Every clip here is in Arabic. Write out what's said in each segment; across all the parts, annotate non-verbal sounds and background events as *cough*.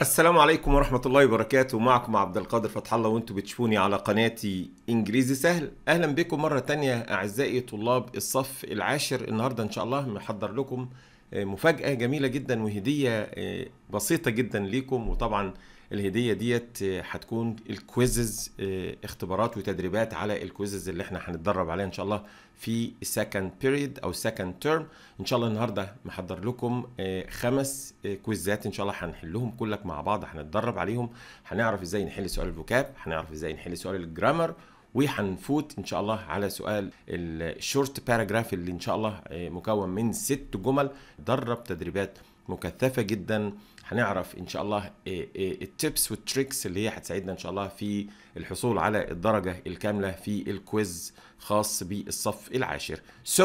السلام عليكم ورحمة الله وبركاته معكم عبد القادر فتح الله وانتم بتشوفوني على قناتي انجليزي سهل اهلا بكم مرة تانية اعزائي طلاب الصف العاشر النهاردة ان شاء الله محضر لكم آه، مفاجأة جميلة جدا وهدية آه، بسيطة جدا ليكم وطبعا الهديه ديت آه، هتكون الكويزز آه، اختبارات وتدريبات على الكويزز اللي احنا هنتدرب عليها ان شاء الله في السكند بيريد او السكند تيرم ان شاء الله النهارده محضر لكم آه، خمس كويزات ان شاء الله هنحلهم كلك مع بعض هنتدرب عليهم هنعرف ازاي نحل سؤال الفوكاب هنعرف ازاي نحل سؤال الجرامر وهنفوت ان شاء الله على سؤال الشورت باراجراف اللي ان شاء الله مكون من ست جمل درب تدريبات مكثفه جدا هنعرف ان شاء الله إيه، إيه، التبس والتريكس اللي هي هتساعدنا ان شاء الله في الحصول على الدرجه الكامله في الكويز خاص بالصف العاشر so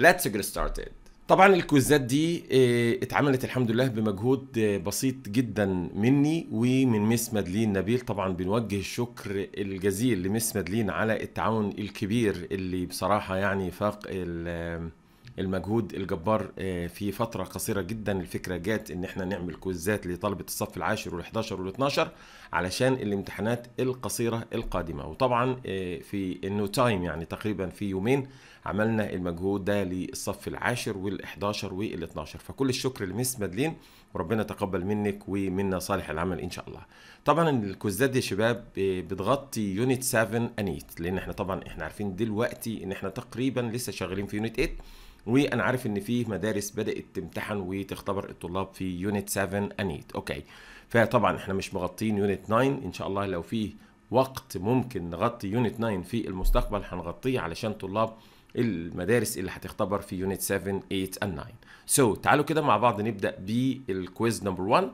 let's get started طبعا الكويزات دي إيه، اتعملت الحمد لله بمجهود بسيط جدا مني ومن مس مادلين نبيل طبعا بنوجه الشكر الجزيل لمس مادلين على التعاون الكبير اللي بصراحه يعني فاق المجهود الجبار آه، في فترة قصيرة جدا الفكرة جات ان احنا نعمل كوزات لطلبة الصف العاشر وال11 وال12 علشان الامتحانات القصيرة القادمة وطبعا آه، في النو تايم يعني تقريبا في يومين عملنا المجهود ده للصف العاشر وال11 وال12 فكل الشكر لمس مادلين وربنا تقبل منك ومنا صالح العمل ان شاء الله طبعا الكوزات دي يا شباب آه، بتغطي يونت 7 انيت لان احنا طبعا احنا عارفين دلوقتي ان احنا تقريبا لسه شغالين في يونت 8 وانا عارف ان في مدارس بدات تمتحن وتختبر الطلاب في يونت 7 انيت اوكي فطبعا احنا مش مغطين يونت 9 ان شاء الله لو في وقت ممكن نغطي يونت 9 في المستقبل هنغطيه علشان طلاب المدارس اللي هتختبر في يونت 7 8 and 9 سو so, تعالوا كده مع بعض نبدا بالكويز نمبر 1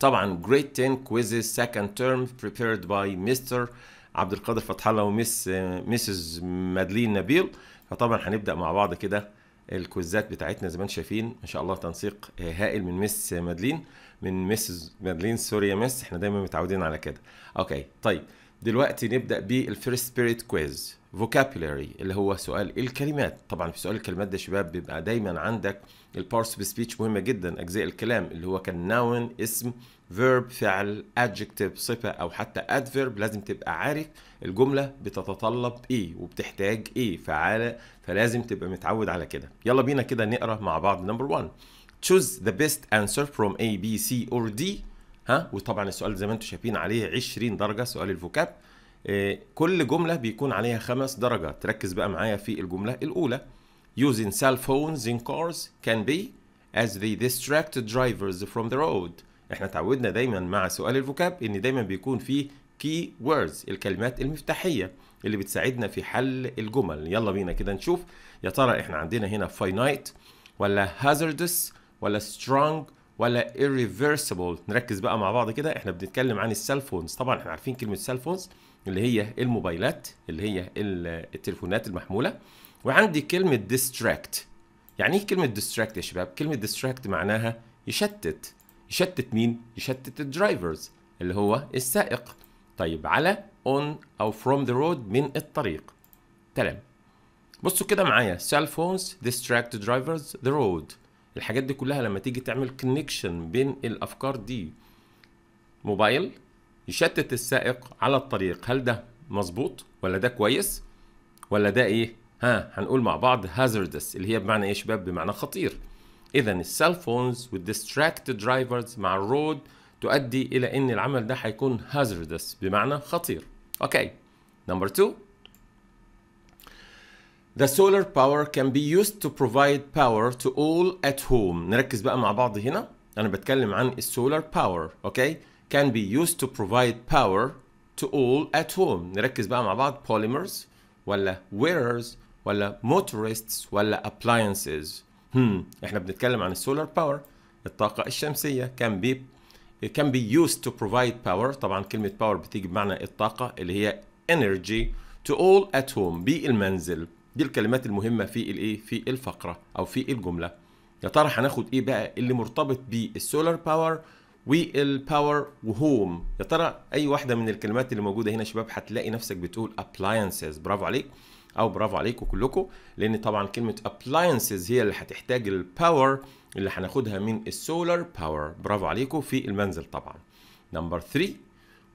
طبعا جريد 10 كويز سكند تيرم بريبيرد باي مستر عبد القادر فتح الله ومس مسز مادلين نبيل فطبعا هنبدا مع بعض كده الكوزات بتاعتنا زي ما انتم شايفين ان شاء الله تنسيق هائل من مس مادلين من مس مادلين سوري يا مس احنا دايما متعودين على كده اوكي طيب دلوقتي نبدا بالفيرست سبيريت كويز فوكابولري اللي هو سؤال الكلمات طبعا في سؤال الكلمات ده شباب بيبقى دايما عندك البارس سبيتش مهمه جدا اجزاء الكلام اللي هو كان ناون اسم فيرب فعل adjective صفة أو حتى adverb لازم تبقى عارف الجملة بتتطلب إيه وبتحتاج إيه فعلى فلازم تبقى متعود على كده يلا بينا كده نقرأ مع بعض نمبر 1 choose the best answer from A B C or D ها وطبعا السؤال زي ما انتم شايفين عليه 20 درجة سؤال الفوكاب إيه كل جملة بيكون عليها خمس درجات تركز بقى معايا في الجملة الأولى using cell phones in cars can be as they distract drivers from the road احنا تعودنا دايما مع سؤال الفوكاب ان دايما بيكون فيه كي ووردز الكلمات المفتاحيه اللي بتساعدنا في حل الجمل يلا بينا كده نشوف يا ترى احنا عندنا هنا finite ولا hazardous ولا strong ولا irreversible نركز بقى مع بعض كده احنا بنتكلم عن السيلفونز طبعا احنا عارفين كلمه سيلفونز اللي هي الموبايلات اللي هي التليفونات المحموله وعندي كلمه distract يعني ايه كلمه distract يا شباب كلمه distract معناها يشتت يشتت مين؟ يشتت الدرايفرز اللي هو السائق طيب على اون او فروم ذا رود من الطريق تمام بصوا كده معايا cell phones distract drivers the road الحاجات دي كلها لما تيجي تعمل كونكشن بين الافكار دي موبايل يشتت السائق على الطريق هل ده مظبوط ولا ده كويس ولا ده ايه ها هنقول مع بعض hazardous اللي هي بمعنى ايه شباب بمعنى خطير إذا السيل فونز والديستراكت درايفرز مع الرود تؤدي إلى إن العمل ده هيكون hazardous بمعنى خطير. Okay, number two. The solar power can be used to provide power to all at home. نركز بقى مع بعض هنا. أنا بتكلم عن السولار باور. Okay, can be used to provide power to all at home. نركز بقى مع بعض polymers ولا wearers ولا motorists ولا appliances. هم احنا بنتكلم عن السولار باور الطاقه الشمسيه كان بي كان بي يوز تو بروفايد باور طبعا كلمه باور بتيجي بمعنى الطاقه اللي هي انرجي تو اول ات هوم بالمنزل دي الكلمات المهمه في الايه في الفقره او في الجمله يا ترى هناخد ايه بقى اللي مرتبط بالسولار باور والباور وهوم يا ترى اي واحده من الكلمات اللي موجوده هنا يا شباب هتلاقي نفسك بتقول ابلاينسز برافو عليك او برافو عليكم كلكم لان طبعا كلمه appliances هي اللي هتحتاج الباور اللي هناخدها من السولار باور برافو عليكم في المنزل طبعا نمبر 3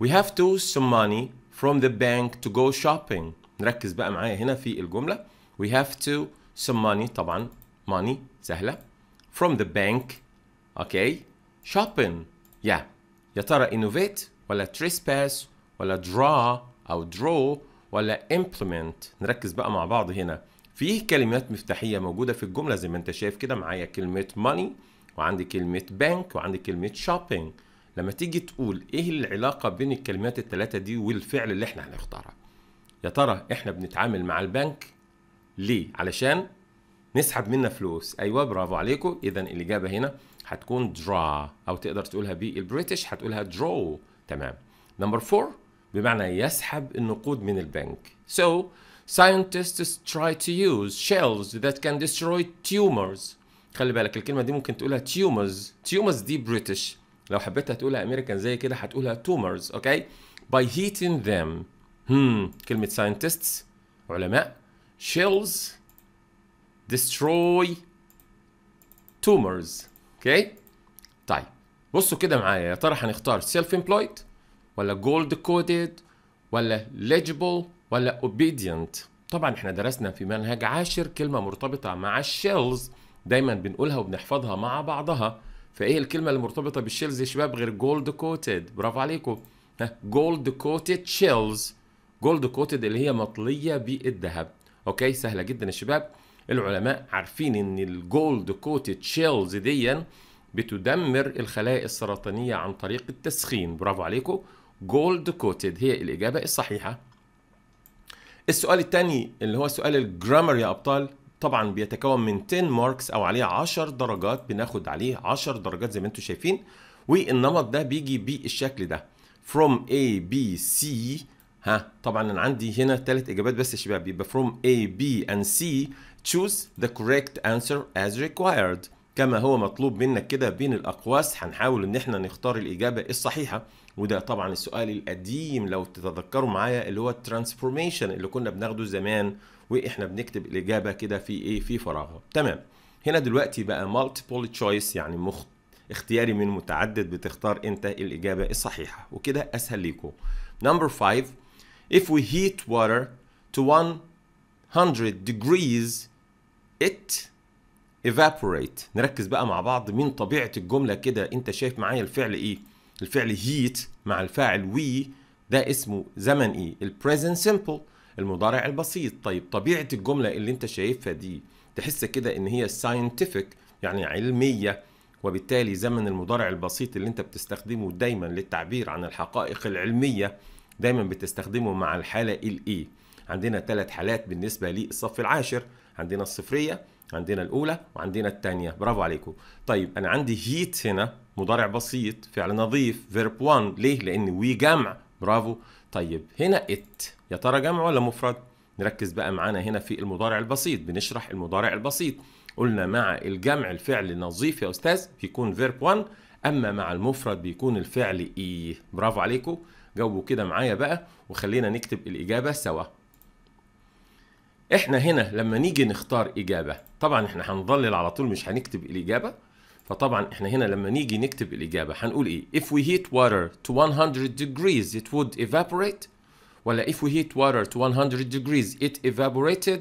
we have to some money from the bank to go shopping نركز بقى معايا هنا في الجمله we have to some money طبعا money سهله from the bank اوكي okay. shopping yeah يا ترى innovate ولا trespass ولا draw او draw ولا implement نركز بقى مع بعض هنا فيه كلمات مفتاحية موجودة في الجملة زي ما انت شايف كده معايا كلمة money وعندي كلمة bank وعندي كلمة shopping لما تيجي تقول ايه العلاقة بين الكلمات الثلاثة دي والفعل اللي احنا هنختارها يا ترى احنا بنتعامل مع البنك ليه علشان نسحب منه فلوس ايوه برافو عليكم اذا الاجابه هنا هتكون draw او تقدر تقولها بالبريتش هتقولها draw تمام نمبر 4 بمعنى يسحب النقود من البنك so scientists try to use shells that can destroy tumors خلي بالك الكلمة دي ممكن تقولها tumors tumors دي بريتش لو حبيتها تقولها امريكان زي كده هتقولها tumors اوكي okay? by heating them هم hmm. كلمة scientists علماء shells destroy tumors اوكي okay? طيب بصوا كده معايا يا ترى هنختار self employed ولا جولد كودد ولا ليجبل ولا اوبيدينت طبعا احنا درسنا في منهج عاشر كلمة مرتبطة مع الشيلز دايما بنقولها وبنحفظها مع بعضها فايه الكلمة اللي مرتبطة بالشيلز يا شباب غير جولد كوتد برافو عليكم ها جولد كوتد شيلز جولد كوتد اللي هي مطلية بالذهب اوكي سهلة جدا يا شباب العلماء عارفين ان الجولد كوتد شيلز دي بتدمر الخلايا السرطانية عن طريق التسخين برافو عليكم جولد كوتد هي الإجابة الصحيحة السؤال الثاني اللي هو سؤال الجرامر يا أبطال طبعا بيتكون من 10 ماركس او عليه 10 درجات بناخد عليه 10 درجات زي ما انتم شايفين والنمط ده بيجي بالشكل ده from A B C ها طبعا انا عندي هنا ثلاث اجابات بس يا شباب يبقى from A B and C choose the correct answer as required كما هو مطلوب منك كده بين الاقواس هنحاول ان احنا نختار الاجابه الصحيحه وده طبعا السؤال القديم لو تتذكروا معايا اللي هو الترانسفورميشن اللي كنا بناخده زمان واحنا بنكتب الاجابه كده في ايه في فراغها تمام هنا دلوقتي بقى مالتيبل تشويس يعني مخ اختياري من متعدد بتختار انت الاجابه الصحيحه وكده اسهل ليكم نمبر 5 if we heat water to 100 degrees it evaporate نركز بقى مع بعض من طبيعه الجمله كده انت شايف معايا الفعل ايه الفعل هيت مع الفاعل وي ده اسمه زمن ايه البريزنت سمبل المضارع البسيط طيب طبيعه الجمله اللي انت شايفها دي تحس كده ان هي ساينتفك يعني علميه وبالتالي زمن المضارع البسيط اللي انت بتستخدمه دايما للتعبير عن الحقائق العلميه دايما بتستخدمه مع الحاله الايه e. عندنا ثلاث حالات بالنسبه للصف العاشر عندنا الصفريه عندنا الاولى وعندنا الثانيه برافو عليكم طيب انا عندي هيت هنا مضارع بسيط فعل نظيف فيرب 1 ليه لان وي جمع برافو طيب هنا ات يا ترى جمع ولا مفرد نركز بقى معانا هنا في المضارع البسيط بنشرح المضارع البسيط قلنا مع الجمع الفعل نظيف يا استاذ بيكون فيرب 1 اما مع المفرد بيكون الفعل ايه برافو عليكم جاوبوا كده معايا بقى وخلينا نكتب الاجابه سوا احنا هنا لما نيجي نختار اجابه طبعا احنا هنضلل على طول مش هنكتب الاجابه فطبعا احنا هنا لما نيجي نكتب الاجابه هنقول ايه if we heat water to 100 degrees it would evaporate ولا if we heat water to 100 degrees it evaporated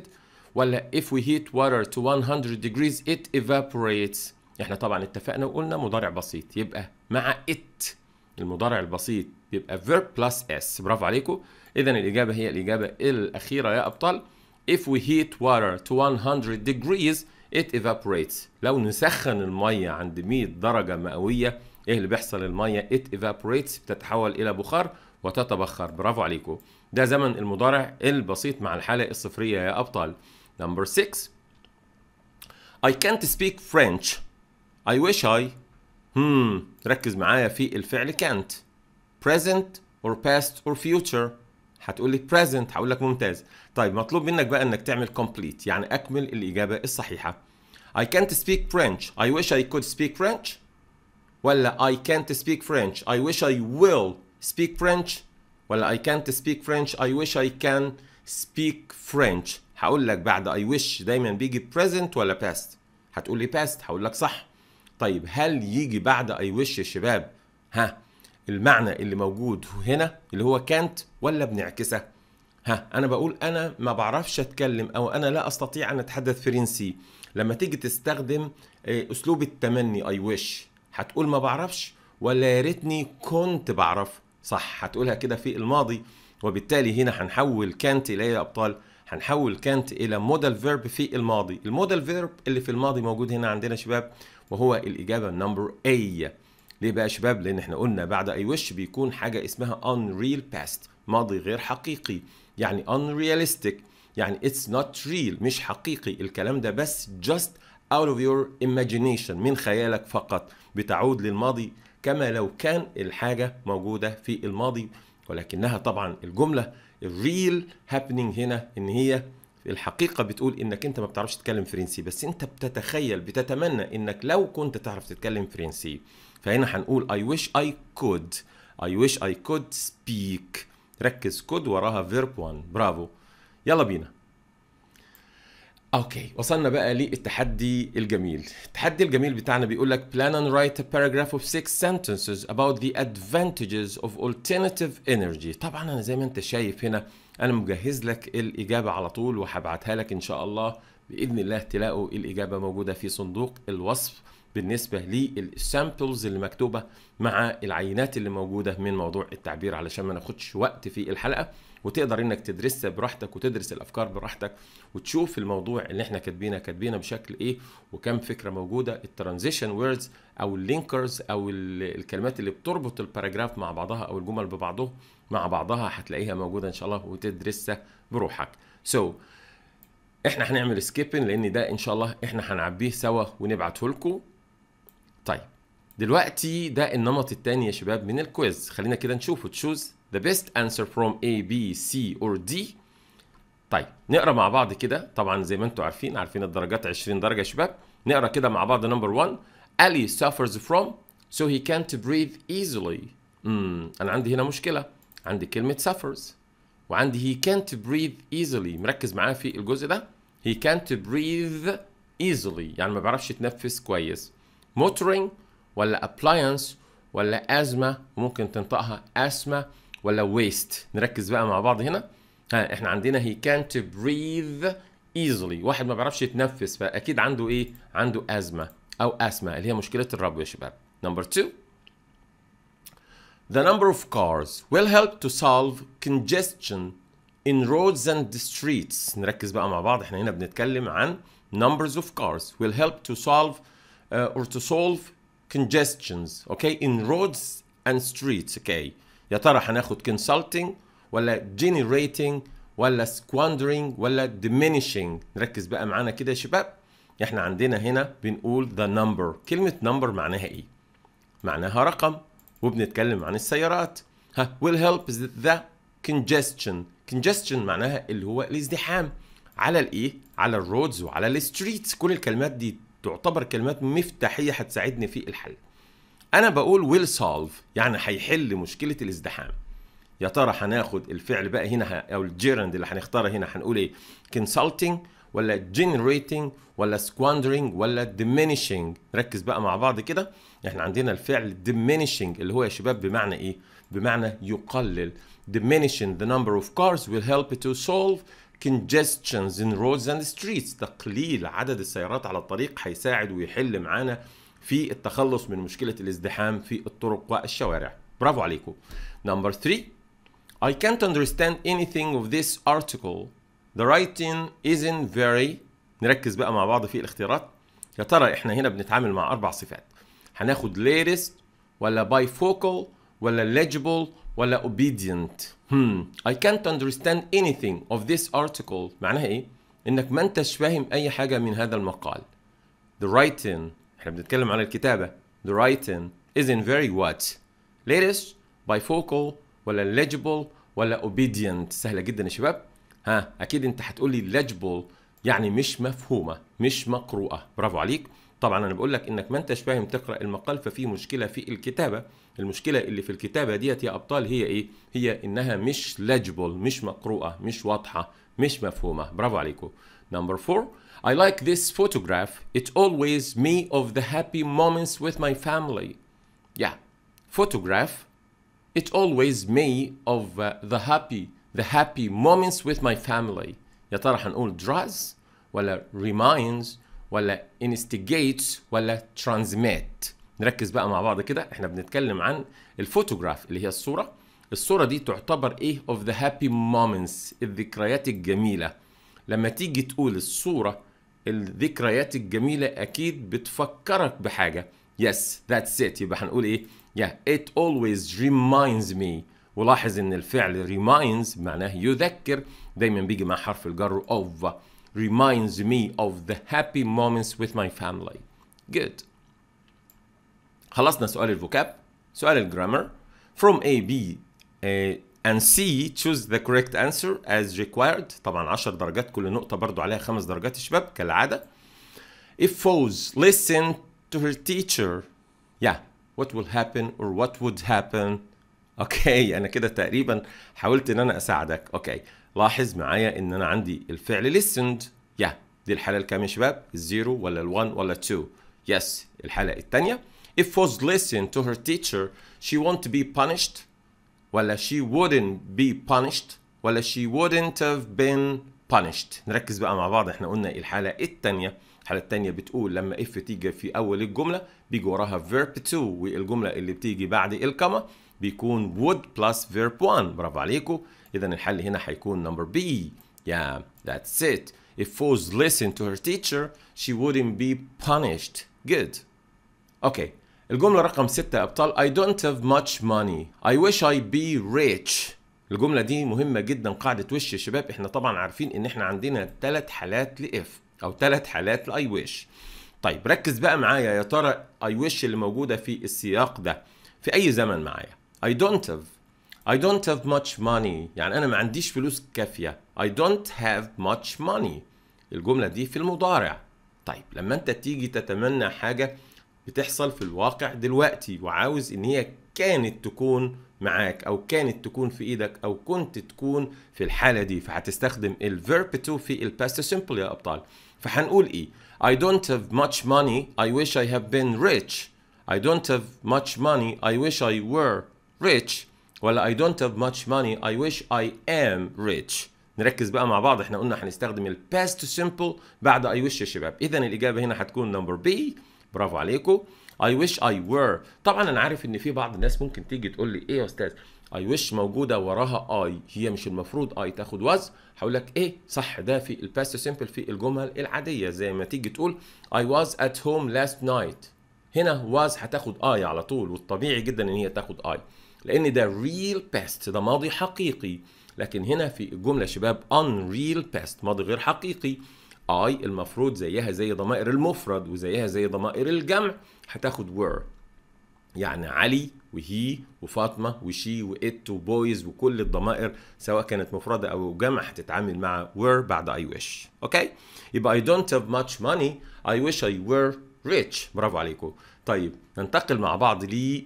ولا if we heat water to 100 degrees it evaporates احنا طبعا اتفقنا وقلنا مضارع بسيط يبقى مع it المضارع البسيط يبقى verb plus s برافو عليكم اذا الاجابه هي الاجابه الاخيره يا ابطال if we heat water to 100 degrees it evaporates لو نسخن المية عند 100 درجة مئوية ايه اللي بيحصل المية it evaporates بتتحول الى بخار وتتبخر برافو عليكم ده زمن المضارع البسيط مع الحالة الصفرية يا أبطال number 6 I can't speak French I wish I هم hmm. ركز معايا في الفعل can't present or past or future هتقول لي present هقول لك ممتاز طيب مطلوب منك بقى انك تعمل complete يعني اكمل الاجابه الصحيحه I can't speak French I wish I could speak French ولا I can't speak French I wish I will speak French ولا I can't speak French I wish I can speak French هقول لك بعد I wish دايما بيجي present ولا past هتقول لي past هقول لك صح طيب هل يجي بعد I wish يا شباب ها المعنى اللي موجود هنا اللي هو كانت ولا بنعكسه ها انا بقول انا ما بعرفش اتكلم او انا لا استطيع ان اتحدث فرنسي لما تيجي تستخدم آه، اسلوب التمني اي ويش هتقول ما بعرفش ولا يا ريتني كنت بعرف صح هتقولها كده في الماضي وبالتالي هنا هنحول كانت الى يا ابطال هنحول كانت الى مودال فيرب في الماضي المودال فيرب اللي في الماضي موجود هنا عندنا شباب وهو الاجابه نمبر اي ليه بقى يا شباب لان احنا قلنا بعد اي وش بيكون حاجه اسمها unreal past ماضي غير حقيقي يعني unrealistic يعني it's not real مش حقيقي الكلام ده بس just out of your imagination من خيالك فقط بتعود للماضي كما لو كان الحاجة موجودة في الماضي ولكنها طبعا الجملة الريل هابينج هنا ان هي الحقيقة بتقول انك انت ما بتعرفش تتكلم فرنسي بس انت بتتخيل بتتمنى انك لو كنت تعرف تتكلم فرنسي فهنا هنقول I wish I could I wish I could speak ركز could وراها verb 1 برافو يلا بينا اوكي وصلنا بقى للتحدي الجميل التحدي الجميل بتاعنا بيقول لك plan and write a paragraph of six sentences about the advantages of alternative energy طبعا انا زي ما انت شايف هنا انا مجهز لك الاجابه على طول وهبعتها لك ان شاء الله باذن الله تلاقوا الاجابه موجوده في صندوق الوصف بالنسبه للسامبلز اللي مكتوبه مع العينات اللي موجوده من موضوع التعبير علشان ما ناخدش وقت في الحلقه وتقدر انك تدرسها براحتك وتدرس الافكار براحتك وتشوف الموضوع اللي احنا كاتبينه كاتبينه بشكل ايه وكم فكره موجوده الترانزيشن ووردز او اللينكرز او الكلمات اللي بتربط الباراجراف مع بعضها او الجمل ببعضه مع بعضها هتلاقيها موجوده ان شاء الله وتدرسها بروحك سو so, احنا هنعمل سكيبن لان ده ان شاء الله احنا هنعبيه سوا ونبعته لكم طيب دلوقتي ده النمط الثاني يا شباب من الكويز خلينا كده نشوفه تشوز ذا بيست انسر فروم اي بي سي اور دي طيب نقرا مع بعض كده طبعا زي ما انتم عارفين عارفين الدرجات 20 درجه يا شباب نقرا كده مع بعض نمبر 1 الي سافرز فروم سو هي كانت بريث ايزلي امم انا عندي هنا مشكله عندي كلمه سافرز وعندي هي كانت بريث ايزلي مركز معايا في الجزء ده هي كانت بريث ايزلي يعني ما بيعرفش يتنفس كويس موتورينج ولا ابلاينس ولا ازمه ممكن تنطقها اسمه ولا ويست نركز بقى مع بعض هنا ها احنا عندنا هي كانت بريذ ايزلي واحد ما بيعرفش يتنفس فاكيد عنده ايه عنده ازمه او اسمه اللي هي مشكله الربو يا شباب نمبر 2 The number of cars will help to solve congestion in roads and streets. نركز بقى مع بعض احنا هنا بنتكلم عن numbers of cars will help to solve uh, or to solve congestions okay in roads and streets okay يا ترى هناخد consulting ولا generating ولا squandering ولا diminishing ركز بقى معانا كده يا شباب احنا عندنا هنا بنقول the number كلمة number معناها ايه معناها رقم وبنتكلم عن السيارات ها will help the congestion congestion معناها اللي هو الازدحام على الايه على الرودز وعلى الستريتس كل الكلمات دي تعتبر كلمات مفتاحيه هتساعدني في الحل انا بقول ويل سولف يعني هيحل مشكله الازدحام يا ترى هناخد الفعل بقى هنا او الجيرند اللي هنختاره هنا هنقول ايه كونسلتنج ولا generating ولا squandering ولا diminishing ركز بقى مع بعض كده احنا عندنا الفعل diminishing اللي هو يا شباب بمعنى ايه بمعنى يقلل diminishing the number of cars will help to solve congestions in roads and streets تقليل عدد السيارات على الطريق هيساعد ويحل معانا في التخلص من مشكلة الازدحام في الطرق والشوارع برافو عليكم number three I can't understand anything of this article the writing isn't very نركز بقى مع بعض في الاختيارات يا ترى احنا هنا بنتعامل مع اربع صفات هناخد latest ولا bifocal ولا legible ولا obedient hmm. I can't understand anything of this article معناها ايه؟ انك ما انتش فاهم اي حاجة من هذا المقال The writing احنا بنتكلم على الكتابة The writing isn't very what latest bifocal ولا legible ولا obedient سهلة جدا يا شباب ها اكيد انت هتقولي legible يعني مش مفهومة مش مقروءة برافو عليك طبعا انا بقول لك انك ما انتش فاهم تقرا المقال ففي مشكله في الكتابه المشكله اللي في الكتابه ديت يا ابطال هي ايه هي انها مش legible مش مقروءه مش واضحه مش مفهومه برافو عليكم نمبر 4 I like this photograph it always me of the happy moments with my family yeah photograph it always me of uh, the happy the happy moments with my family يا ترى هنقول draws ولا reminds ولا instigates ولا transmit نركز بقى مع بعض كده احنا بنتكلم عن الفوتوغراف اللي هي الصوره الصوره دي تعتبر ايه اوف ذا هابي مومنتس الذكريات الجميله لما تيجي تقول الصوره الذكريات الجميله اكيد بتفكرك بحاجه يس ذاتس ات يبقى هنقول ايه يا ات اولويز ريمايندز مي ولاحظ ان الفعل ريمايندز معناه يذكر دايما بيجي مع حرف الجر اوف reminds me of the happy moments with my family. Good. خلصنا سؤال الفوكاب سؤال الجرامر from A B uh, and C choose the correct answer as required طبعا 10 درجات كل نقطة برضو عليها 5 درجات يا شباب كالعادة if Foz listened to her teacher yeah what will happen or what would happen okay. *laughs* انا كده تقريبا حاولت ان انا اساعدك okay. لاحظ معايا ان انا عندي الفعل listened يا yeah. دي الحاله الكام يا شباب الزيرو ولا الوان ولا التو يس yes. الحاله الثانيه if was listened to her teacher she won't be punished ولا she wouldn't be punished ولا she wouldn't have been punished نركز بقى مع بعض احنا قلنا الحالة التانية الحالة التانية بتقول لما اف تيجي في أول الجملة بيجي وراها verb 2 والجملة اللي بتيجي بعد الكما بيكون would plus verb 1 برافو عليكم اذا الحل هنا هيكون نمبر بي yeah that's it if Foz listened to her teacher she wouldn't be punished good okay الجملة رقم ستة أبطال I don't have much money I wish I be rich الجملة دي مهمة جدا قاعدة وش يا شباب احنا طبعا عارفين ان احنا عندنا ثلاث حالات لإف أو ثلاث حالات لأي wish طيب ركز بقى معايا يا ترى I wish اللي موجودة في السياق ده في أي زمن معايا I don't have I don't have much money يعني أنا ما عنديش فلوس كافية I don't have much money الجملة دي في المضارع طيب لما أنت تيجي تتمنى حاجة بتحصل في الواقع دلوقتي وعاوز إن هي كانت تكون معاك أو كانت تكون في إيدك أو كنت تكون في الحالة دي فهتستخدم الفيرب to في الباست simple يا أبطال فهنقول إيه I don't have much money I wish I have been rich I don't have much money I wish I were rich ولا I don't have much money I wish I am rich نركز بقى مع بعض احنا قلنا هنستخدم ال past simple بعد I wish يا شباب اذا الإجابة هنا هتكون number B برافو عليكم I wish I were طبعا انا عارف ان في بعض الناس ممكن تيجي تقول لي ايه يا استاذ I wish موجودة وراها I هي مش المفروض I تاخد وز هقول لك ايه صح ده في الباست simple في الجمل العادية زي ما تيجي تقول I was at home last night هنا واز هتاخد اي على طول والطبيعي جدا ان هي تاخد اي لان ده ريل باست ده ماضي حقيقي لكن هنا في الجمله شباب unreal past ماضي غير حقيقي اي المفروض زيها زي ضمائر المفرد وزيها زي ضمائر الجمع هتاخد were يعني علي وهي وفاطمة وشي وإت وبويز وكل الضمائر سواء كانت مفردة أو جمع هتتعامل مع were بعد اي wish أوكي؟ يبقى اي دونت هاف ماتش ماني اي wish اي were ريتش برافو عليكم طيب ننتقل مع بعض ل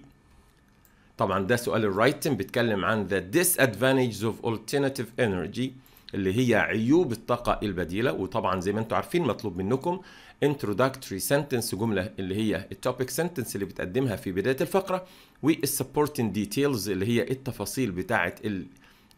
طبعا ده سؤال الرايتن بيتكلم عن the disadvantages of alternative energy اللي هي عيوب الطاقة البديلة وطبعا زي ما انتم عارفين مطلوب منكم introductory sentence جملة اللي هي التوبيك sentence اللي بتقدمها في بداية الفقرة والسبورتنج ديتيلز اللي هي التفاصيل بتاعة آه،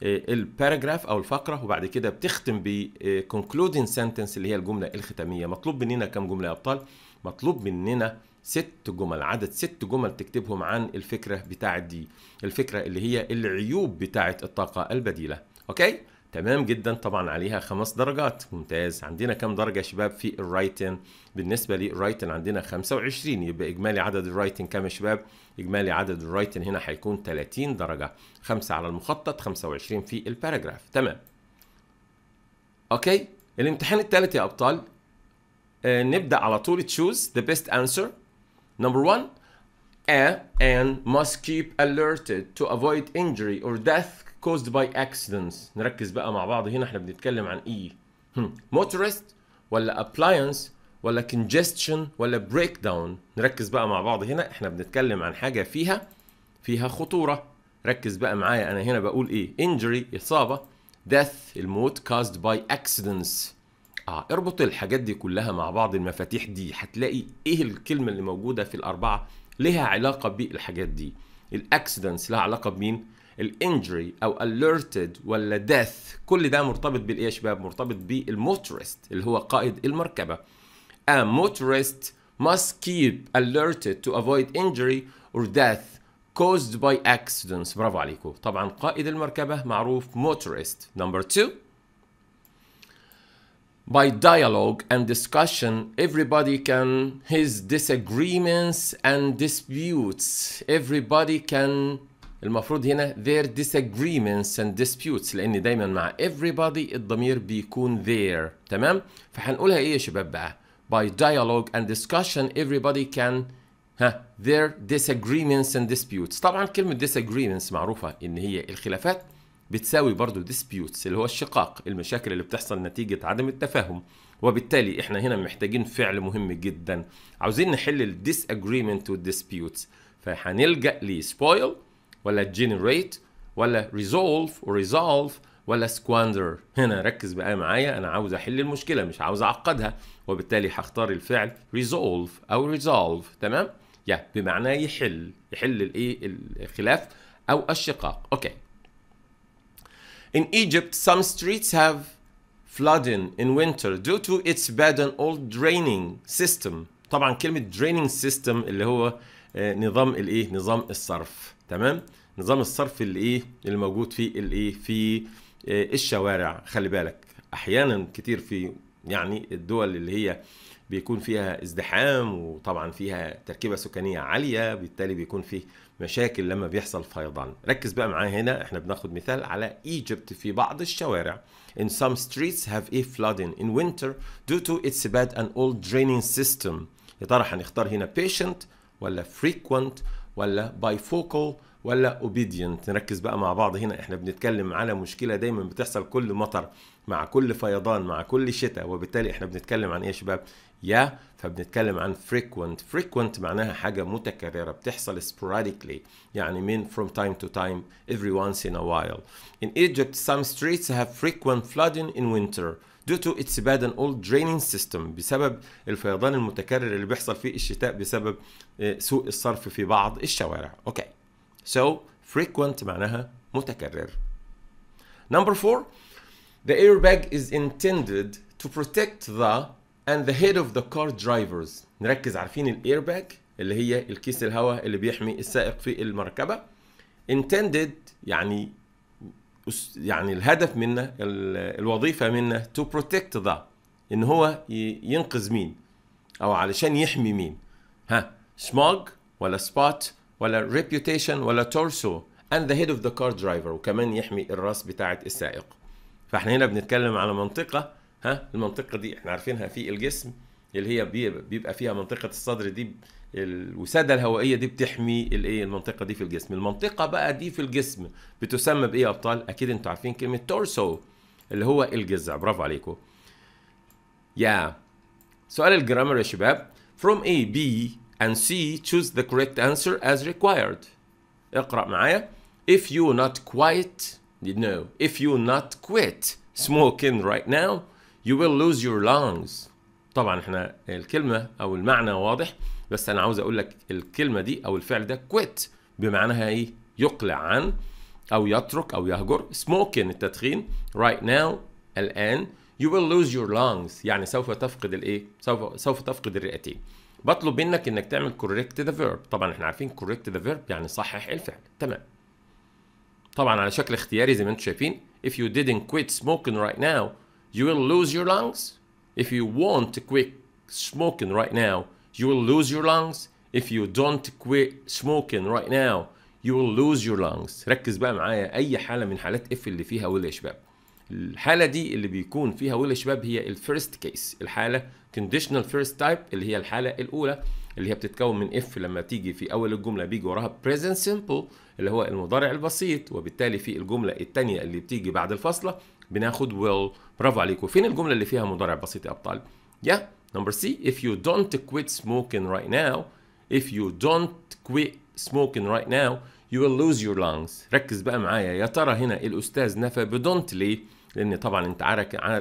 الباراجراف او الفقرة وبعد كده بتختم بكونكلودنج آه، sentence اللي هي الجملة الختامية مطلوب مننا كم جملة يا ابطال مطلوب مننا ست جمل عدد ست جمل تكتبهم عن الفكرة بتاعة دي الفكرة اللي هي العيوب بتاعة الطاقة البديلة أوكي؟ تمام جدا طبعا عليها خمس درجات ممتاز عندنا كم درجة يا شباب في الرايتن بالنسبة للرايتن عندنا 25 يبقى إجمالي عدد الرايتن كام يا شباب إجمالي عدد الرايتن هنا هيكون 30 درجة 5 على المخطط 25 في الباراجراف تمام أوكي الامتحان الثالث يا أبطال آه، نبدا على طول تشوز ذا بيست انسر نمبر 1 A and must keep alerted to avoid injury or death caused by accidents نركز بقى مع بعض هنا احنا بنتكلم عن ايه e. موتورست hmm. ولا appliance ولا congestion ولا داون نركز بقى مع بعض هنا احنا بنتكلم عن حاجة فيها فيها خطورة ركز بقى معايا انا هنا بقول ايه injury اصابة death الموت caused by accidents اه اربط الحاجات دي كلها مع بعض المفاتيح دي هتلاقي ايه الكلمه اللي موجوده في الاربعه لها علاقه بالحاجات دي الاكسيدنس لها علاقه بمين الانجري او alerted ولا death كل ده مرتبط بالايه يا شباب مرتبط بالموتورست اللي هو قائد المركبه a motorist must keep alerted to avoid injury or death caused by accidents برافو عليكم طبعا قائد المركبه معروف motorist number 2 by dialogue and discussion, everybody can, his disagreements and disputes, everybody can المفروض هنا their disagreements and disputes لان دايما مع everybody الضمير بيكون there تمام فحنقولها ايه يا شباب بقى by dialogue and discussion everybody can ها their disagreements and disputes طبعا كلمة disagreements معروفة ان هي الخلافات بتساوي برضه ديسبيوتس اللي هو الشقاق المشاكل اللي بتحصل نتيجة عدم التفاهم وبالتالي احنا هنا محتاجين فعل مهم جدا عاوزين نحل الديس اجريمنت والديسبيوتس فهنلجأ لسبويل ولا جينيريت ولا ريزولف وريزولف ولا سكواندر هنا ركز بقى معايا انا عاوز احل المشكله مش عاوز اعقدها وبالتالي هختار الفعل ريزولف او ريزولف تمام يا بمعنى يحل يحل الايه الخلاف او الشقاق اوكي In Egypt, some streets have flooding in winter due to its bad and old draining system. طبعا كلمة draining system اللي هو آه، نظام الايه؟ نظام الصرف، تمام؟ نظام الصرف اللي ايه؟ اللي موجود في الايه؟ في آه، الشوارع، خلي بالك، أحيانا كتير في يعني الدول اللي هي بيكون فيها ازدحام وطبعا فيها تركيبة سكانية عالية، بالتالي بيكون فيه مشاكل لما بيحصل فيضان ركز بقى معايا هنا احنا بناخد مثال على ايجيبت في بعض الشوارع in some streets have a flooding in winter due to its bad and old draining system يا ترى هنختار هنا patient ولا frequent ولا bifocal ولا obedient نركز بقى مع بعض هنا احنا بنتكلم على مشكلة دايما بتحصل كل مطر مع كل فيضان مع كل شتاء وبالتالي احنا بنتكلم عن ايه يا شباب يا فبنتكلم عن frequent frequent معناها حاجة متكررة بتحصل sporadically يعني من from time to time every once in a while in Egypt some streets have frequent flooding in winter due to its bad and old draining system بسبب الفيضان المتكرر اللي بيحصل في الشتاء بسبب سوء الصرف في بعض الشوارع okay. so frequent معناها متكرر number four the airbag is intended to protect the and the head of the car drivers نركز عارفين الاير باج اللي هي الكيس الهواء اللي بيحمي السائق في المركبه intended يعني يعني الهدف منه الوظيفه منه to protect ذا ان هو ينقذ مين او علشان يحمي مين ها smog ولا spot ولا reputation ولا torso and the head of the car driver وكمان يحمي الراس بتاعه السائق فاحنا هنا بنتكلم على منطقه ها المنطقه دي احنا عارفينها في الجسم اللي هي بيبقى فيها منطقه الصدر دي الوساده الهوائيه دي بتحمي الايه المنطقه دي في الجسم المنطقه بقى دي في الجسم بتسمى بايه يا ابطال اكيد انتوا عارفين كلمه تورسو اللي هو الجذع برافو عليكم يا سؤال الجرامر يا شباب from A B and C choose the correct answer as required اقرا معايا if you not quite no if you not quit smoking right now You will lose your lungs طبعا احنا الكلمة أو المعنى واضح بس أنا عاوز أقول لك الكلمة دي أو الفعل ده quit بمعناها إيه؟ يقلع عن أو يترك أو يهجر smoking التدخين right now الآن you will lose your lungs يعني سوف تفقد الإيه؟ سوف سوف تفقد الرئتين بطلب منك إنك تعمل correct the verb طبعا احنا عارفين correct the verb يعني صحح الفعل تمام طبعا على شكل اختياري زي ما انتم شايفين if you didn't quit smoking right now you will lose your lungs. If you won't quit smoking right now, you will lose your lungs. If you don't quit smoking right now, you will lose your lungs. ركز بقى معايا أي حالة من حالات اف اللي فيها ولا شباب. الحالة دي اللي بيكون فيها ولا شباب هي الفيرست كيس الحالة conditional first type اللي هي الحالة الأولى اللي هي بتتكون من اف لما تيجي في اول الجمله بيجي وراها present simple اللي هو المضارع البسيط وبالتالي في الجمله الثانيه اللي بتيجي بعد الفاصله بناخد will برافو عليكم فين الجمله اللي فيها مضارع بسيط يا ابطال يا نمبر سي if you don't quit smoking right now if you don't quit smoking right now you will lose your lungs ركز بقى معايا يا ترى هنا الاستاذ نفى بدونت ليه لان طبعا انت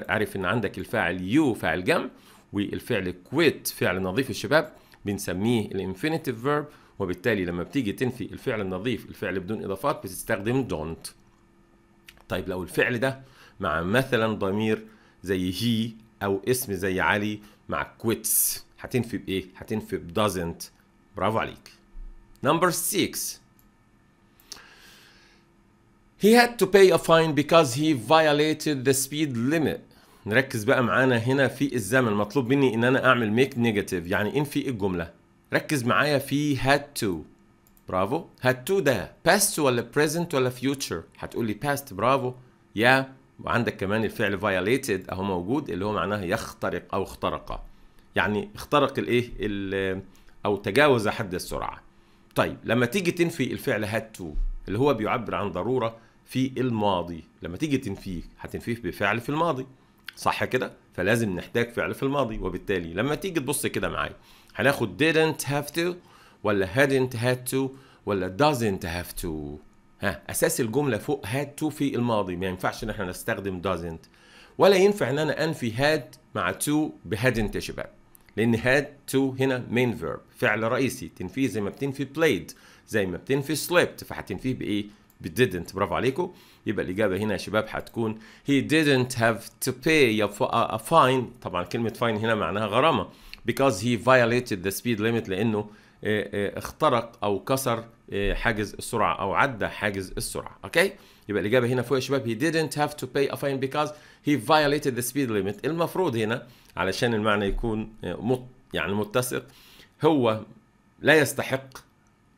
عارف ان عندك الفاعل يو فاعل جم والفعل quit فعل نظيف الشباب بنسميه الانفينيتيف فيرب وبالتالي لما بتيجي تنفي الفعل النظيف الفعل بدون اضافات بتستخدم don't طيب لو الفعل ده مع مثلا ضمير زي هي او اسم زي علي مع كويتس هتنفي بايه هتنفي بدازنت برافو عليك نمبر 6 He had to pay a fine because he violated the speed limit. نركز بقى معانا هنا في الزمن مطلوب مني ان انا اعمل ميك نيجاتيف يعني ان في إيه الجمله ركز معايا في had to برافو had to ده past ولا present ولا future هتقول لي past برافو يا وعندك كمان الفعل violated اهو موجود اللي هو معناه يخترق او اخترق يعني اخترق الايه او تجاوز حد السرعه طيب لما تيجي تنفي الفعل had to اللي هو بيعبر عن ضروره في الماضي لما تيجي تنفيه هتنفيه بفعل في الماضي صح كده فلازم نحتاج فعل في الماضي وبالتالي لما تيجي تبص كده معايا هناخد didn't have to ولا hadn't had to ولا doesn't have to ها اساس الجمله فوق هاد تو في الماضي ما ينفعش ان احنا نستخدم doesn't ولا ينفع ان انا انفي هاد مع تو بهادنت يا شباب لان هاد تو هنا مين فيرب فعل رئيسي تنفيه زي ما بتنفي بلايد زي ما بتنفي سليبت فهتنفيه بايه didn't برافو عليكم يبقى الإجابة هنا يا شباب هتكون he didn't have to pay a fine طبعا كلمة fine هنا معناها غرامة because he violated the speed limit لأنه اخترق او كسر آه، حاجز السرعه او عدى حاجز السرعه اوكي يبقى الاجابه هنا فوق يا شباب he didn't have to pay a fine because he violated the speed limit المفروض هنا علشان المعنى يكون آه، مت يعني متسق هو لا يستحق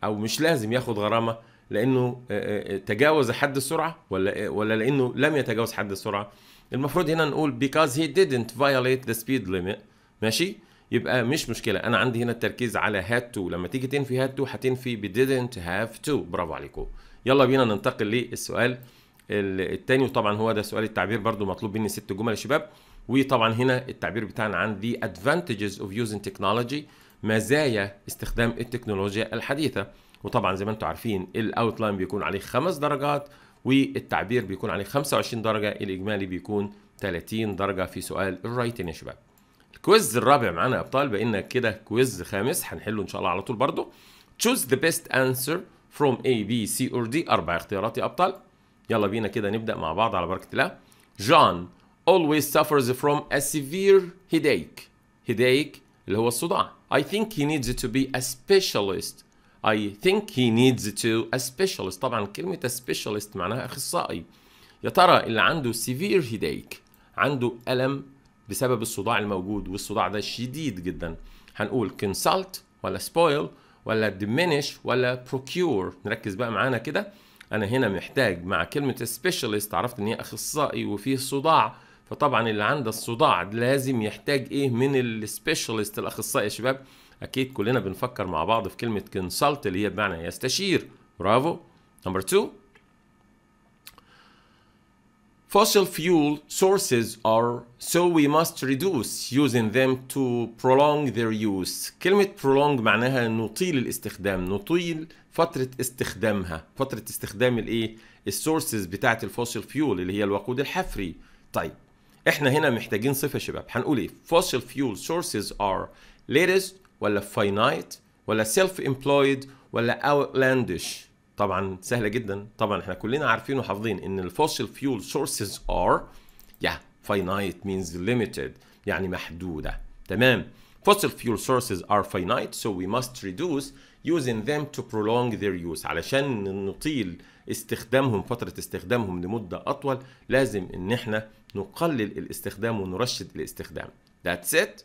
او مش لازم ياخد غرامه لانه آه، تجاوز حد السرعه ولا ولا لانه لم يتجاوز حد السرعه المفروض هنا نقول because he didn't violate the speed limit ماشي يبقى مش مشكله انا عندي هنا التركيز على هات تو لما تيجي تنفي هات تو هتنفي didnt هاف تو برافو عليكم يلا بينا ننتقل للسؤال الثاني وطبعا هو ده سؤال التعبير برضو مطلوب مني ست جمل يا شباب وطبعا هنا التعبير بتاعنا عن the advantages of using technology مزايا استخدام التكنولوجيا الحديثة وطبعا زي ما انتم عارفين الاوتلاين بيكون عليه خمس درجات والتعبير بيكون عليه 25 درجة الإجمالي بيكون 30 درجة في سؤال الرايتنج يا شباب الكويز الرابع معانا يا ابطال بقينا كده كويز خامس هنحله ان شاء الله على طول برضه choose the best answer from A B C or D اربع اختيارات يا ابطال يلا بينا كده نبدا مع بعض على بركه الله جون always suffers from a severe headache headache اللي هو الصداع I think he needs to be a specialist I think he needs to a specialist طبعا كلمة a specialist معناها أخصائي يا ترى اللي عنده severe headache عنده ألم بسبب الصداع الموجود والصداع ده شديد جدا هنقول consult ولا spoil ولا diminish ولا procure نركز بقى معانا كده انا هنا محتاج مع كلمه specialist عرفت ان هي اخصائي وفيه صداع فطبعا اللي عنده الصداع لازم يحتاج ايه من السبيشالست الاخصائي يا شباب اكيد كلنا بنفكر مع بعض في كلمه consult اللي هي بمعنى يستشير برافو نمبر 2 Fossil fuel sources are, so we must reduce using them to prolong their use. كلمة prolong معناها نطيل الاستخدام، نطيل فترة استخدامها، فترة استخدام الايه؟ السورسز بتاعة الفوسيل فيول اللي هي الوقود الحفري. طيب احنا هنا محتاجين صفة شباب، هنقول ايه؟ fossil fuel sources are latest ولا finite ولا self employed ولا outlandish طبعا سهله جدا طبعا احنا كلنا عارفين وحافظين ان الفوسيل فيول سورسز ار يا فاينايت مينز ليميتد يعني محدوده تمام fossil fuel sources are finite so we must reduce using them to prolong their use علشان نطيل استخدامهم فترة استخدامهم لمدة أطول لازم إن إحنا نقلل الاستخدام ونرشد الاستخدام. That's it.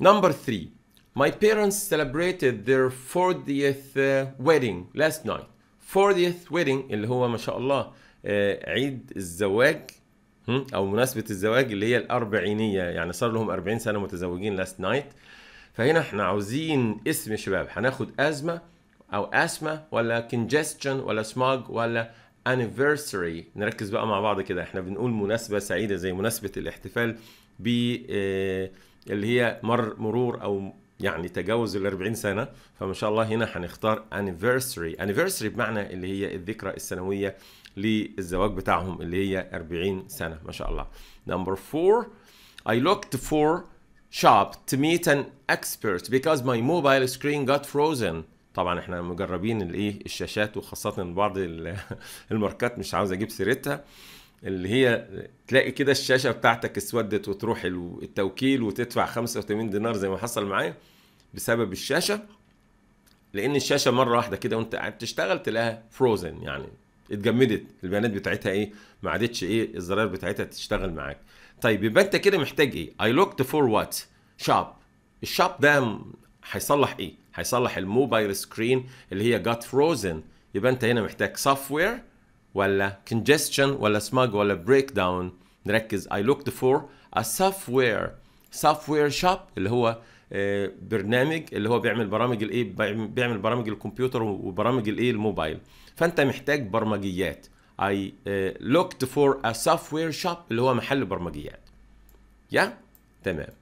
Number 3 My parents celebrated their 40th uh, wedding last night. 40th wedding اللي هو ما شاء الله آه، عيد الزواج او مناسبة الزواج اللي هي الاربعينية يعني صار لهم 40 سنة متزوجين last night فهنا احنا عاوزين اسم شباب هناخد ازمة او اسمة ولا congestion ولا smog ولا anniversary نركز بقى مع بعض كده احنا بنقول مناسبة سعيدة زي مناسبة الاحتفال ب آه، اللي هي مر مرور او يعني تجاوز ال 40 سنه فما شاء الله هنا هنختار anniversary anniversary بمعنى اللي هي الذكرى السنويه للزواج بتاعهم اللي هي 40 سنه ما شاء الله number 4 I looked for shop to meet an expert because my mobile screen got frozen طبعا احنا مجربين الايه الشاشات وخاصه بعض *laughs* الماركات مش عاوز اجيب سيرتها اللي هي تلاقي كده الشاشه بتاعتك اسودت وتروح التوكيل وتدفع 85 دينار زي ما حصل معايا بسبب الشاشه لان الشاشه مره واحده كده وانت قاعد تشتغل تلاقيها فروزن يعني اتجمدت البيانات بتاعتها ايه ما عادتش ايه الزراير بتاعتها تشتغل معاك طيب يبقى انت كده محتاج ايه اي لوكت فور وات شوب الشوب ده هيصلح ايه هيصلح الموبايل سكرين اللي هي جات فروزن يبقى انت هنا محتاج سوفت وير ولا congestion ولا smug ولا breakdown نركز I looked for a software software shop اللي هو آه، برنامج اللي هو بيعمل برامج الايه بيعمل برامج الكمبيوتر وبرامج الايه الموبايل فانت محتاج برمجيات I آه، looked for a software shop اللي هو محل برمجيات يا تمام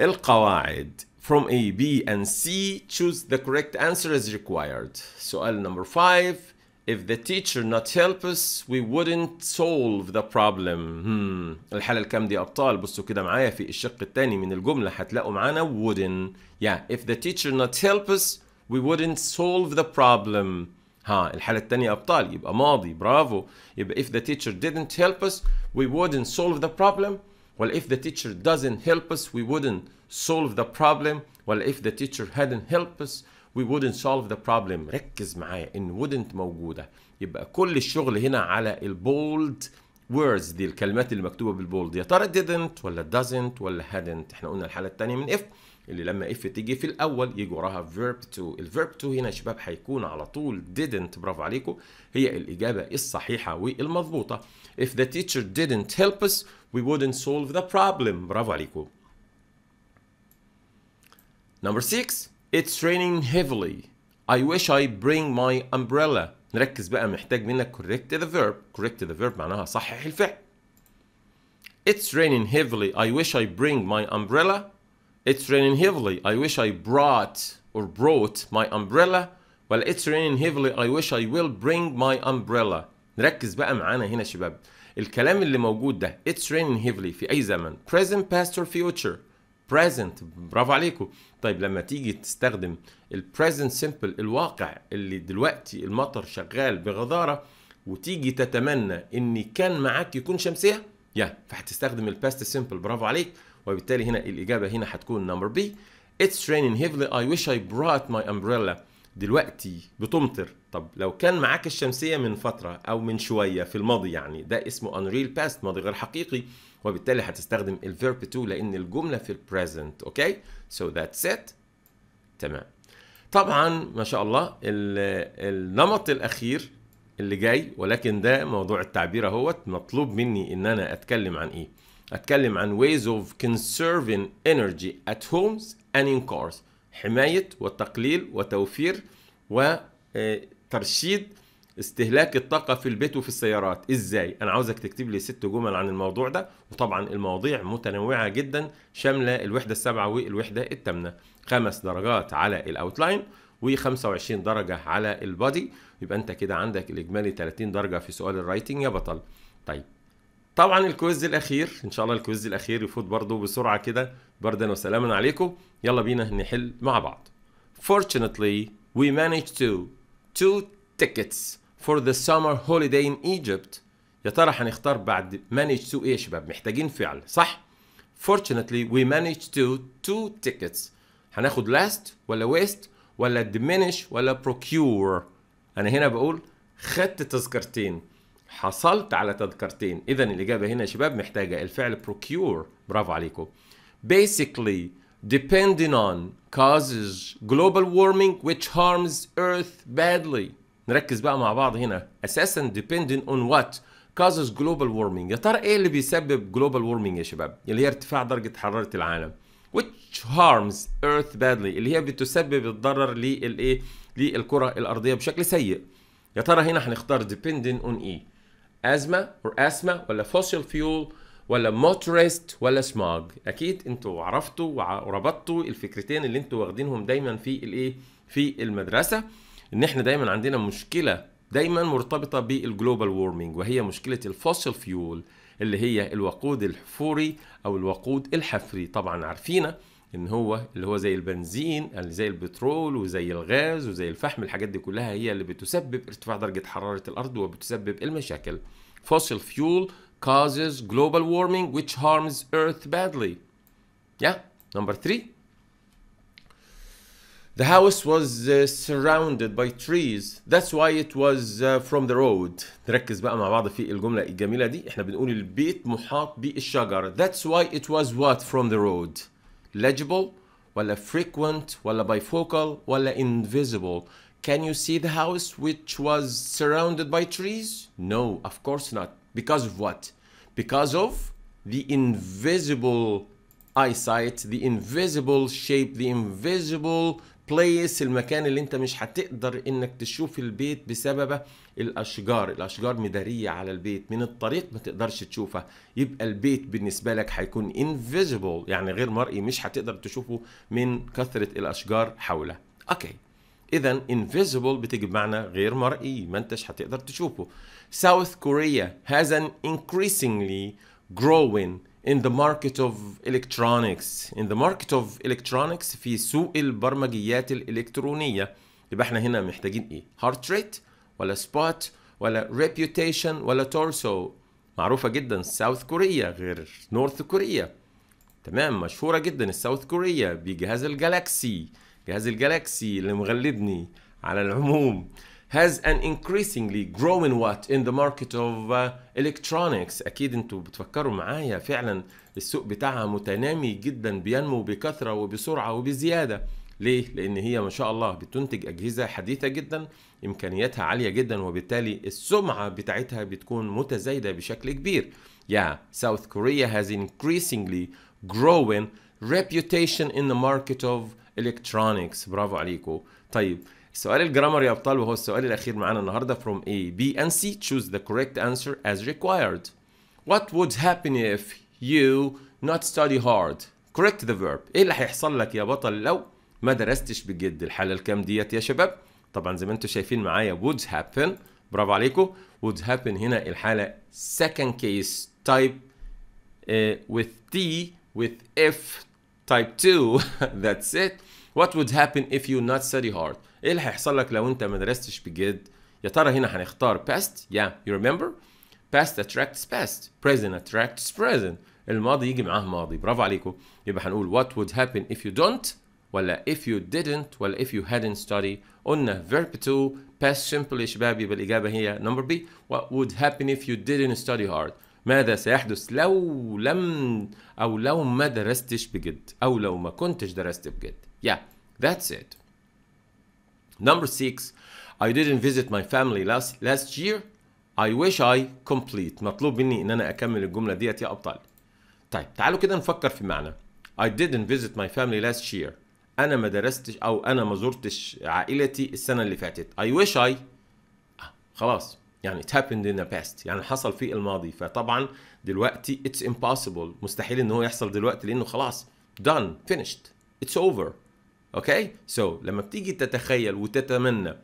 القواعد from A, B and C choose the correct answer as required سؤال number 5 if the teacher not help us we wouldn't solve the problem hmm. الحالة الكام دي أبطال بصوا كده معايا في الشق الثاني من الجملة هتلاقوا معانا wouldn't yeah if the teacher not help us we wouldn't solve the problem ها الحالة الثانية أبطال يبقى ماضي برافو يبقى if the teacher didn't help us we wouldn't solve the problem well if the teacher doesn't help us we wouldn't solve the problem well if the teacher hadn't helped us we wouldn't solve the problem ركز معايا ان wouldn't موجوده يبقى كل الشغل هنا على البولد words دي الكلمات اللي مكتوبه بالبولد يا ترى didn't ولا doesn't ولا hadn't احنا قلنا الحاله الثانيه من if اللي لما اف تيجي في الاول يجي وراها verb to الverb to هنا شباب هيكون على طول didn't برافو عليكم هي الاجابه الصحيحه والمضبوطه if the teacher didn't help us we wouldn't solve the problem برافو عليكم number 6 It's raining heavily. I wish I bring my umbrella. نركز بقى محتاج منك correct the verb. correct the verb معناها صحح الفعل. It's raining heavily. I wish I bring my umbrella. It's raining heavily. I wish I brought or brought my umbrella. Well, it's raining heavily. I wish I will bring my umbrella. نركز بقى معانا هنا شباب. الكلام اللي موجود ده it's raining heavily في أي زمن present past or future present برافو عليكم طيب لما تيجي تستخدم ال present simple الواقع اللي دلوقتي المطر شغال بغزاره وتيجي تتمنى ان كان معاك يكون شمسيه يا فهتستخدم الباست simple برافو عليك وبالتالي هنا الاجابه هنا هتكون نمبر بي it's raining heavily I wish I brought my umbrella دلوقتي بتمطر طب لو كان معاك الشمسيه من فتره او من شويه في الماضي يعني ده اسمه unreal past ماضي غير حقيقي وبالتالي هتستخدم الفيرب تو لان الجمله في البريزنت اوكي سو ذاتس ات تمام طبعا ما شاء الله النمط الاخير اللي جاي ولكن ده موضوع التعبير اهوت مطلوب مني ان انا اتكلم عن ايه اتكلم عن ways of conserving energy at homes and in cars حماية وتقليل وتوفير وترشيد استهلاك الطاقة في البيت وفي السيارات ازاي انا عاوزك تكتب لي ست جمل عن الموضوع ده وطبعا المواضيع متنوعة جدا شاملة الوحدة السابعة والوحدة الثامنة خمس درجات على الاوتلاين و25 درجة على البادي يبقى انت كده عندك الاجمالي 30 درجة في سؤال الرايتنج يا بطل طيب طبعا الكويز الاخير ان شاء الله الكويز الاخير يفوت برضه بسرعة كده بردا وسلاما عليكم يلا بينا نحل مع بعض Fortunately we managed to two tickets for the summer holiday in Egypt يا ترى هنختار بعد managed to ايه يا شباب محتاجين فعل صح fortunately we managed to two tickets هناخد last ولا waste ولا diminish ولا procure انا هنا بقول خدت تذكرتين حصلت على تذكرتين اذا الاجابه هنا يا شباب محتاجه الفعل procure برافو عليكم basically depending on causes global warming which harms earth badly نركز بقى مع بعض هنا اساسا dependent اون وات causes global warming يا ترى ايه اللي بيسبب global warming يا شباب اللي هي ارتفاع درجه حراره العالم which harms earth badly اللي هي بتسبب الضرر للايه للكره الارضيه بشكل سيء يا ترى هنا هنختار dependent on ايه e. ازمه or اسما ولا fossil fuel ولا motorist ولا smog اكيد انتوا عرفتوا وربطتوا الفكرتين اللي انتوا واخدينهم دايما في الايه في المدرسه ان احنا دايما عندنا مشكله دايما مرتبطه بالجلوبال وورمينج وهي مشكله الفوسيل فيول اللي هي الوقود الحفوري او الوقود الحفري طبعا عارفينه ان هو اللي هو زي البنزين اللي زي البترول وزي الغاز وزي الفحم الحاجات دي كلها هي اللي بتسبب ارتفاع درجه حراره الارض وبتسبب المشاكل fossil fuel causes global warming which harms earth badly yeah number 3 The house was uh, surrounded by trees that's why it was uh, from the road نركز بقى مع بعض في الجملة الجميلة دي احنا بنقول البيت محاط بالشجر that's why it was what from the road legible ولا frequent ولا bifocal ولا invisible can you see the house which was surrounded by trees no of course not because of what because of the invisible eyesight the invisible shape the invisible بليس المكان اللي انت مش هتقدر انك تشوف البيت بسبب الاشجار الاشجار مداريه على البيت من الطريق ما تقدرش تشوفها يبقى البيت بالنسبه لك هيكون انفيزيبل يعني غير مرئي مش هتقدر تشوفه من كثره الاشجار حوله اوكي اذا انفيزيبل بتيجي بمعنى غير مرئي ما انتش هتقدر تشوفه ساوث كوريا has an increasingly growing in the market of electronics in the market of electronics في سوق البرمجيات الإلكترونية يبقى احنا هنا محتاجين ايه هارت ريت ولا سبوت ولا reputation ولا تورسو معروفة جدا ساوث كوريا غير نورث كوريا تمام مشهورة جدا الساوث كوريا بجهاز الجالاكسي جهاز الجالاكسي اللي مغلبني على العموم has an increasingly growing what in the market of uh, electronics اكيد انتوا بتفكروا معايا فعلا السوق بتاعها متنامي جدا بينمو بكثره وبسرعه وبزياده ليه؟ لأن هي ما شاء الله بتنتج أجهزة حديثة جدا إمكانياتها عالية جدا وبالتالي السمعة بتاعتها بتكون متزايدة بشكل كبير. Yeah, South Korea has increasingly growing reputation in the market of electronics. برافو عليكم. طيب سؤال الجرامر يا ابطال وهو السؤال الاخير معانا النهارده from A B and C choose the correct answer as required what would happen if you not study hard correct the verb ايه اللي هيحصل لك يا بطل لو ما درستش بجد الحاله الكام ديت يا شباب طبعا زي ما انتم شايفين معايا would happen برافو عليكم would happen هنا الحاله second case type uh, with T with F type 2 that's it What would happen if you not study hard? ايه اللي هيحصل لك لو انت ما درستش بجد يا ترى هنا هنختار past؟ Yeah, you remember? Past attracts past. Present attracts present. الماضي يجي معاه ماضي برافو عليكم يبقى هنقول What would happen if you don't? ولا if you didn't ولا if you hadn't study قلنا verb 2 past simple يا شباب يبقى الإجابة هي number B what would happen if you didn't study hard ماذا سيحدث لو لم أو لو ما درستش بجد أو لو ما كنتش درست بجد Yeah, that's it. Number six, I didn't visit my family last, last year. I wish I complete. مطلوب مني ان انا اكمل الجملة ديت يا ابطال. طيب تعالوا كده نفكر في معنى. I didn't visit my family last year. انا ما درستش او انا ما زرتش عائلتي السنة اللي فاتت. I wish I آه، خلاص يعني it happened in the past يعني حصل في الماضي فطبعا دلوقتي it's impossible مستحيل ان هو يحصل دلوقتي لانه خلاص done finished it's over اوكي سو so, لما بتيجي تتخيل وتتمنى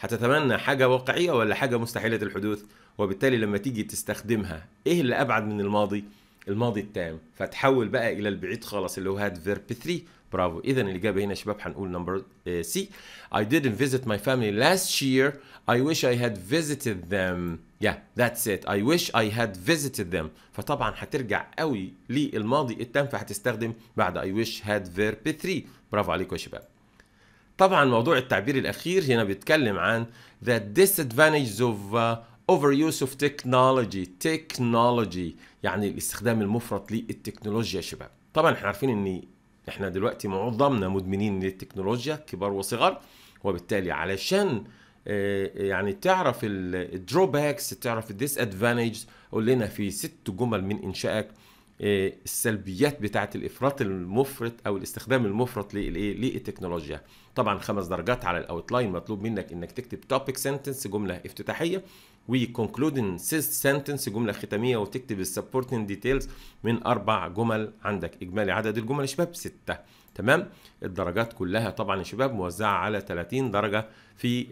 هتتمنى حاجه واقعيه ولا حاجه مستحيله الحدوث وبالتالي لما تيجي تستخدمها ايه اللي ابعد من الماضي الماضي التام فتحول بقى الى البعيد خالص اللي هو هاد فيرب 3 برافو اذا الاجابه هنا شباب حنقول نمبر سي I didn't visit my family last year I wish I had visited them yeah that's it I wish I had visited them فطبعا هترجع قوي للماضي التام فهتستخدم بعد I wish had verb 3 برافو عليكم يا شباب طبعا موضوع التعبير الاخير هنا بيتكلم عن the disadvantages of uh, overuse of technology technology يعني الاستخدام المفرط للتكنولوجيا يا شباب طبعا احنا عارفين ان احنا دلوقتي معظمنا مدمنين للتكنولوجيا كبار وصغار وبالتالي علشان آه، آه، يعني تعرف الدروباكس تعرف الديس ادفانتج قول لنا في ست جمل من انشائك آه، السلبيات بتاعه الافراط المفرط او الاستخدام المفرط للايه للتكنولوجيا طبعا خمس درجات على الاوتلاين مطلوب منك انك تكتب توبيك سنتنس جمله افتتاحيه وي conclude in جملة ختامية وتكتب السبورتنج ديتيلز من أربع جمل عندك إجمالي عدد الجمل يا شباب ستة تمام الدرجات كلها طبعا يا شباب موزعة على 30 درجة في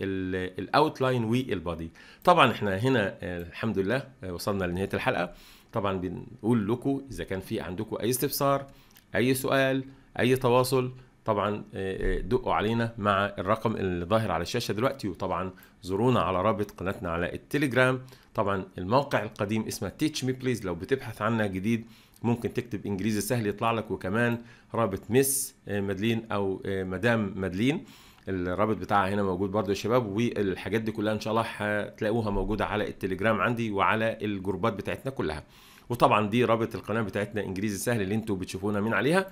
الأوتلاين والبادي طبعا احنا هنا آه، الحمد لله آه، وصلنا لنهاية الحلقة طبعا بنقول لكم إذا كان في عندكم أي استفسار أي سؤال أي تواصل طبعا آه، آه، دقوا علينا مع الرقم اللي ظاهر على الشاشه دلوقتي وطبعا زورونا على رابط قناتنا على التليجرام طبعا الموقع القديم اسمه تيتش مي بليز لو بتبحث عنه جديد ممكن تكتب انجليزي سهل يطلع لك وكمان رابط مس آه، مادلين او مدام مادلين الرابط بتاعها هنا موجود برضو يا شباب والحاجات دي كلها ان شاء الله هتلاقوها موجوده على التليجرام عندي وعلى الجروبات بتاعتنا كلها وطبعا دي رابط القناه بتاعتنا انجليزي سهل اللي انتوا بتشوفونا من عليها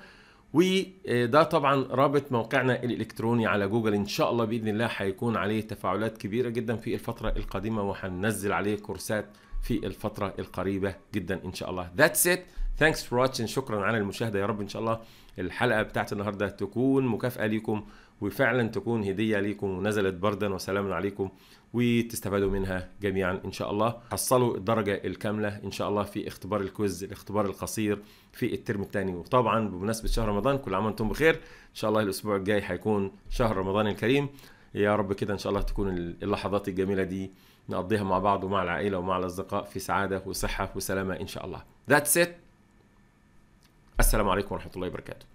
وده آه، طبعا رابط موقعنا الالكتروني على جوجل ان شاء الله باذن الله هيكون عليه تفاعلات كبيره جدا في الفتره القادمه وهننزل عليه كورسات في الفتره القريبه جدا ان شاء الله ذاتس ات ثانكس فور واتشن شكرا على المشاهده يا رب ان شاء الله الحلقه بتاعت النهارده تكون مكافاه ليكم وفعلا تكون هديه ليكم ونزلت بردا وسلام عليكم وتستفادوا منها جميعا ان شاء الله حصلوا الدرجه الكامله ان شاء الله في اختبار الكويز الاختبار القصير في الترم الثاني وطبعا بمناسبه شهر رمضان كل عام وانتم بخير ان شاء الله الاسبوع الجاي هيكون شهر رمضان الكريم يا رب كده ان شاء الله تكون اللحظات الجميله دي نقضيها مع بعض ومع العائله ومع الاصدقاء في سعاده وصحه وسلامه ان شاء الله ذاتس ات السلام عليكم ورحمه الله وبركاته